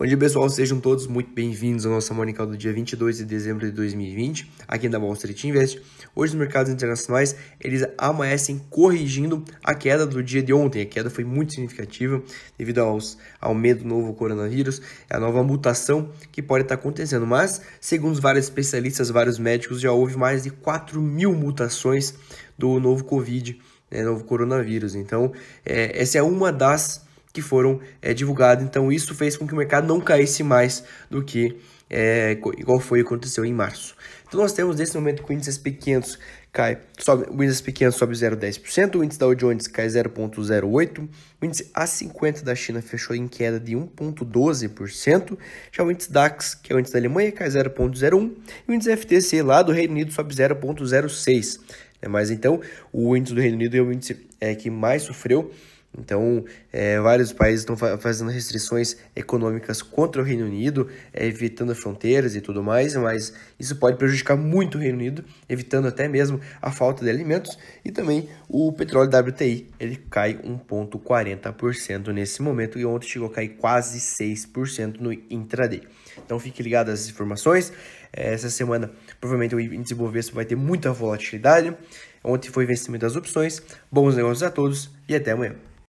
Bom dia, pessoal. Sejam todos muito bem-vindos ao nosso Morning Call do dia 22 de dezembro de 2020, aqui na Wall Street Invest. Hoje, os mercados internacionais, eles amanhecem corrigindo a queda do dia de ontem. A queda foi muito significativa devido aos, ao medo do novo coronavírus, a nova mutação que pode estar acontecendo. Mas, segundo vários especialistas, vários médicos, já houve mais de 4 mil mutações do novo Covid, né, novo coronavírus. Então, é, essa é uma das que foram é, eh, divulgados. Então, isso fez com que o mercado não caísse mais do que é, igual foi o que aconteceu em março. Então, nós temos nesse momento que o índice SP 500 cai, sobe, o índice SP 500 sobe 0,10%, o índice Dow Jones cai 0,08%, o índice A50 da China fechou em queda de 1,12%, já o índice DAX, que é o índice da Alemanha, cai 0,01%, e o índice FTC lá do Reino Unido sobe 0,06%. Né, mas então, o índice do Reino Unido é o índice é, que mais sofreu então, é, vários países estão fazendo restrições econômicas contra o Reino Unido, é, evitando fronteiras e tudo mais, mas isso pode prejudicar muito o Reino Unido, evitando até mesmo a falta de alimentos e também o petróleo WTI. Ele cai 1,40% nesse momento e ontem chegou a cair quase 6% no intraday. Então, fique ligado às informações. É, essa semana, provavelmente, o índice Bovespa vai ter muita volatilidade. Ontem foi vencimento das opções. Bons negócios a todos e até amanhã.